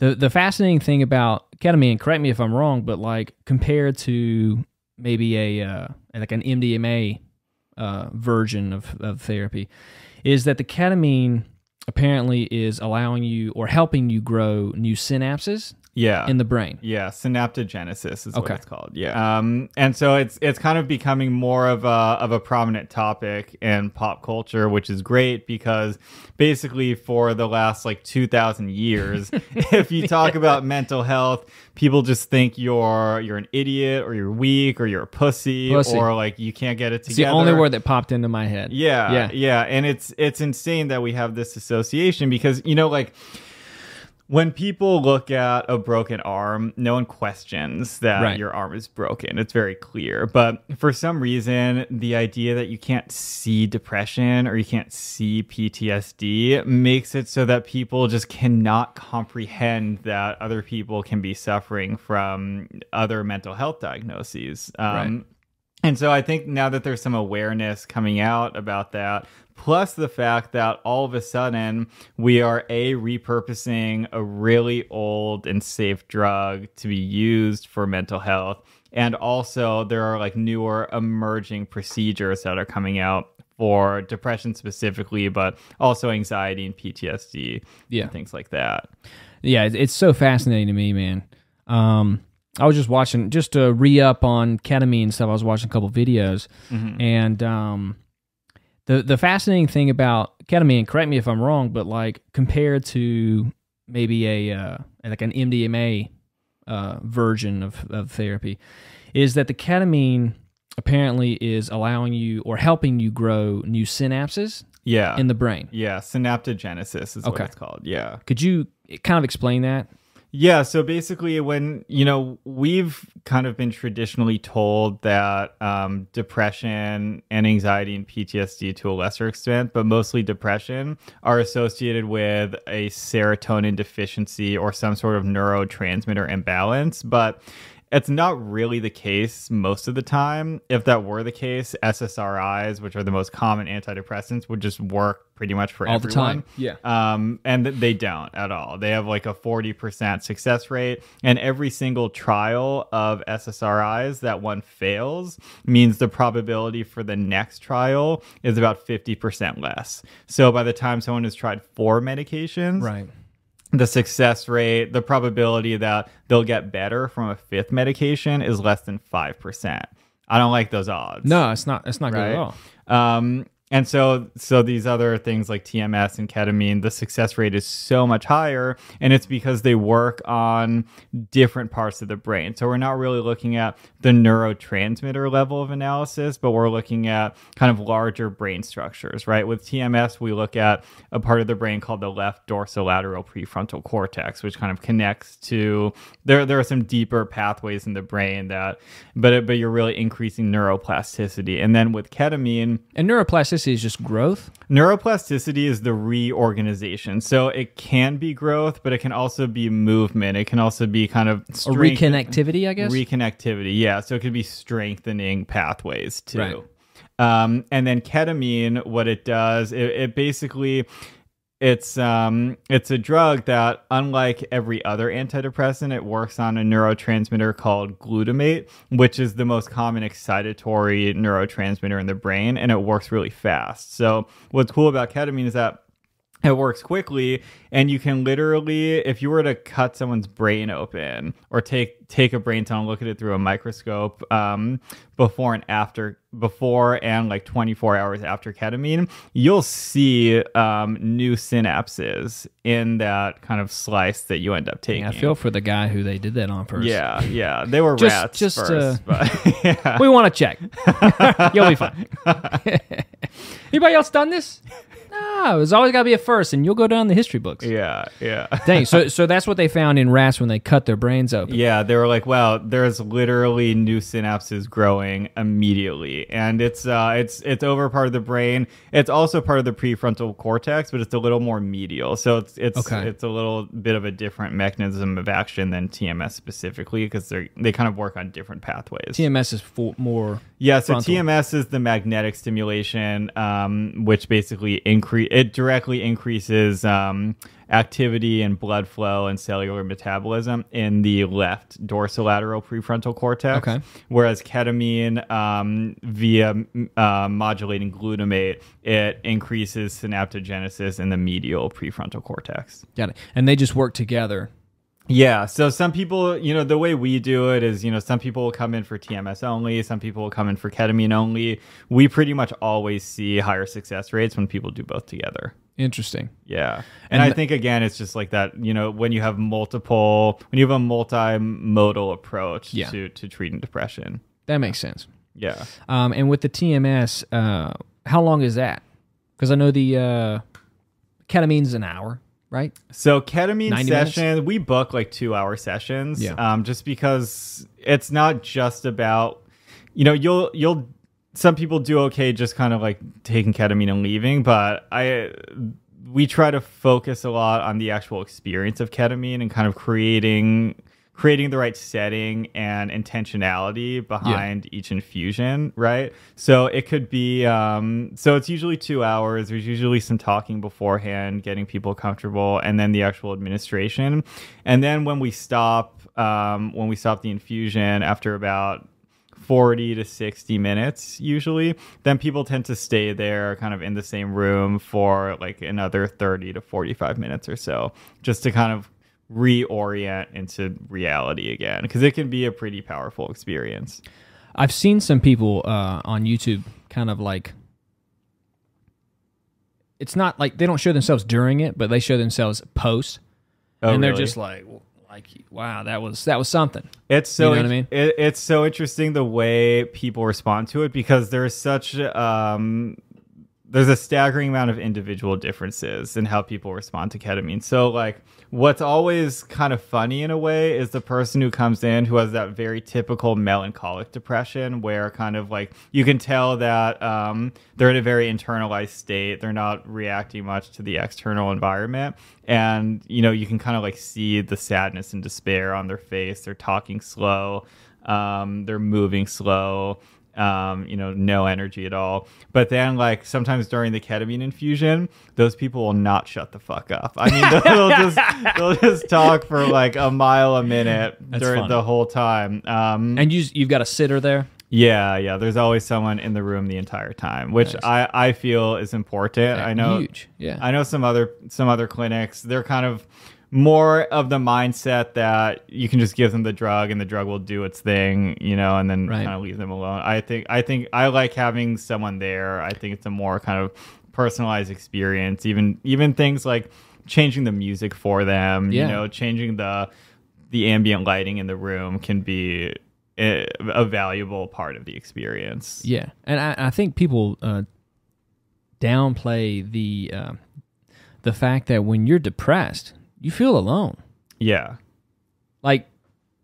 the the fascinating thing about ketamine, correct me if I'm wrong, but like compared to maybe a uh, like an MDMA uh, version of, of therapy, is that the ketamine apparently is allowing you or helping you grow new synapses yeah in the brain yeah synaptogenesis is okay. what it's called yeah um and so it's it's kind of becoming more of a of a prominent topic in pop culture which is great because basically for the last like 2000 years if you talk yeah. about mental health people just think you're you're an idiot or you're weak or you're a pussy, pussy. or like you can't get it together it's the only word that popped into my head yeah yeah yeah and it's it's insane that we have this association because you know like when people look at a broken arm, no one questions that right. your arm is broken. It's very clear. But for some reason, the idea that you can't see depression or you can't see PTSD makes it so that people just cannot comprehend that other people can be suffering from other mental health diagnoses. Um, right and so I think now that there's some awareness coming out about that, plus the fact that all of a sudden we are a repurposing a really old and safe drug to be used for mental health and also there are like newer emerging procedures that are coming out for depression specifically but also anxiety and PTSD yeah. and things like that. Yeah, it's so fascinating to me, man. Um I was just watching just to re up on ketamine and stuff. I was watching a couple videos, mm-hmm. and um, the the fascinating thing about ketamine. Correct me if I'm wrong, but like compared to maybe a uh, like an MDMA uh, version of of therapy, is that the ketamine apparently is allowing you or helping you grow new synapses. Yeah. In the brain. Yeah, synaptogenesis is okay. what it's called. Yeah. Could you kind of explain that? Yeah, so basically, when you know, we've kind of been traditionally told that um, depression and anxiety and PTSD to a lesser extent, but mostly depression, are associated with a serotonin deficiency or some sort of neurotransmitter imbalance. But it's not really the case most of the time. If that were the case, SSRIs, which are the most common antidepressants, would just work pretty much for all everyone. the time. Yeah. Um, and they don't at all. They have like a 40% success rate. And every single trial of SSRIs that one fails means the probability for the next trial is about 50% less. So by the time someone has tried four medications, right the success rate, the probability that they'll get better from a fifth medication is less than 5%. I don't like those odds. No, it's not. It's not right? good at all. Um, and so so these other things like TMS and ketamine, the success rate is so much higher and it's because they work on different parts of the brain. So we're not really looking at the neurotransmitter level of analysis, but we're looking at kind of larger brain structures, right? With TMS, we look at a part of the brain called the left dorsolateral prefrontal cortex, which kind of connects to there there are some deeper pathways in the brain that but but you're really increasing neuroplasticity. And then with ketamine and neuroplasticity neuroplasticity is just growth? Neuroplasticity is the reorganization. So it can be growth, but it can also be movement. It can also be kind of strength, reconnectivity, I guess. Reconnectivity, yeah. So it could be strengthening pathways too. Right. Um, and then ketamine, what it does, it, it basically it's um, it's a drug that, unlike every other antidepressant, it works on a neurotransmitter called glutamate, which is the most common excitatory neurotransmitter in the brain, and it works really fast. So what's cool about ketamine is that it works quickly and you can literally if you were to cut someone's brain open or take take a brain tone, look at it through a microscope um, before and after before and like 24 hours after ketamine you'll see um, new synapses in that kind of slice that you end up taking yeah, i feel for the guy who they did that on first yeah yeah they were just, rats just uh, first, uh, but, yeah. we want to check you'll be fine anybody else done this ah, there's always got to be a first, and you'll go down the history books. Yeah, yeah. Dang. So, so that's what they found in rats when they cut their brains open. Yeah, they were like, wow, there's literally new synapses growing immediately, and it's uh, it's it's over part of the brain. It's also part of the prefrontal cortex, but it's a little more medial. So it's it's okay. it's a little bit of a different mechanism of action than TMS specifically because they they kind of work on different pathways. TMS is for, more yeah. So frontal. TMS is the magnetic stimulation, um, which basically increase it directly increases um, activity and blood flow and cellular metabolism in the left dorsolateral prefrontal cortex. Okay. Whereas ketamine, um, via uh, modulating glutamate, it increases synaptogenesis in the medial prefrontal cortex. Got it. And they just work together yeah. So some people, you know, the way we do it is, you know, some people will come in for TMS only, some people will come in for ketamine only. We pretty much always see higher success rates when people do both together. Interesting. Yeah. And, and I think again it's just like that, you know, when you have multiple when you have a multimodal approach yeah. to to treating depression. That makes sense. Yeah. Um and with the TMS, uh how long is that? Cuz I know the uh ketamine's an hour right? So ketamine session, minutes? we book like two hour sessions, yeah. um, just because it's not just about, you know, you'll you'll some people do okay just kind of like taking ketamine and leaving, but I we try to focus a lot on the actual experience of ketamine and kind of creating creating the right setting and intentionality behind yeah. each infusion, right? So it could be, um, so it's usually two hours. There's usually some talking beforehand, getting people comfortable, and then the actual administration. And then when we stop, um, when we stop the infusion after about 40 to 60 minutes usually then people tend to stay there kind of in the same room for like another 30 to 45 minutes or so just to kind of reorient into reality again because it can be a pretty powerful experience. I've seen some people uh, on YouTube kind of like it's not like they don't show themselves during it, but they show themselves post, oh, and they're just like like wow that was that was something it's so you know what i mean it, it's so interesting the way people respond to it because there's such um there's a staggering amount of individual differences in how people respond to ketamine. So like what's always kind of funny in a way is the person who comes in who has that very typical melancholic depression where kind of like you can tell that um, they're in a very internalized state. They're not reacting much to the external environment. And, you know, you can kind of like see the sadness and despair on their face. They're talking slow. Um, they're moving slow um, you know, no energy at all. But then, like, sometimes during the ketamine infusion, those people will not shut the fuck up. I mean, they'll, they'll just they'll just talk for like a mile a minute That's during the whole time. Um, and you you've got a sitter there. Yeah, yeah. There's always someone in the room the entire time, which nice. I, I feel is important. Yeah, I know. Huge. Yeah. I know some other some other clinics. They're kind of more of the mindset that you can just give them the drug and the drug will do its thing, you know, and then right. kind of leave them alone. I think I think I like having someone there. I think it's a more kind of personalized experience. Even even things like changing the music for them, yeah. you know, changing the the ambient lighting in the room can be a, a valuable part of the experience. Yeah, and I, I think people uh, downplay the. Uh, the fact that when you're depressed, you feel alone. Yeah. Like,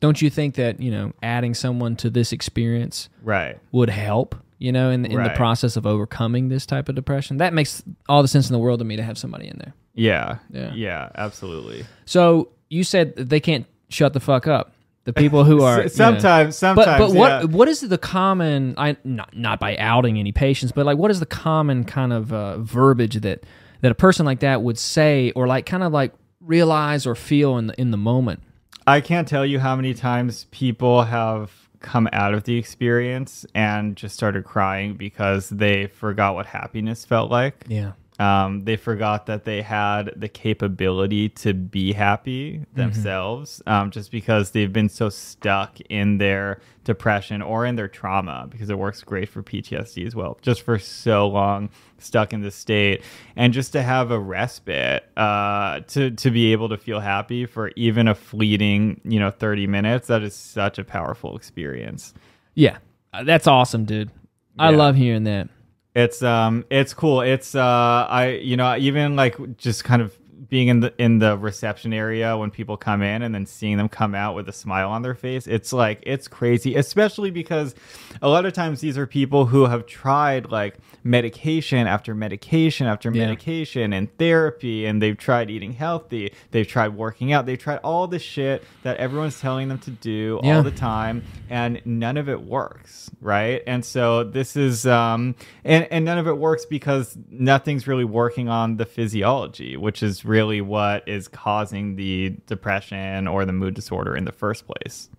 don't you think that, you know, adding someone to this experience right. would help, you know, in, in right. the process of overcoming this type of depression? That makes all the sense in the world to me to have somebody in there. Yeah. Yeah. Yeah, absolutely. So you said they can't shut the fuck up. The people who are sometimes, you know, sometimes. But, but what yeah. what is the common? I not not by outing any patients, but like what is the common kind of uh, verbiage that that a person like that would say, or like kind of like realize or feel in the, in the moment. I can't tell you how many times people have come out of the experience and just started crying because they forgot what happiness felt like. Yeah. Um, they forgot that they had the capability to be happy mm-hmm. themselves mm-hmm. um, just because they've been so stuck in their depression or in their trauma because it works great for PTSD as well, just for so long stuck in this state. And just to have a respite uh, to, to be able to feel happy for even a fleeting, you know, 30 minutes, that is such a powerful experience. Yeah, uh, that's awesome, dude. Yeah. I love hearing that it's um it's cool it's uh i you know even like just kind of being in the in the reception area when people come in and then seeing them come out with a smile on their face it's like it's crazy especially because a lot of times these are people who have tried like medication after medication after yeah. medication and therapy and they've tried eating healthy they've tried working out they've tried all the shit that everyone's telling them to do yeah. all the time and none of it works right and so this is um and and none of it works because nothing's really working on the physiology which is really really what is causing the depression or the mood disorder in the first place.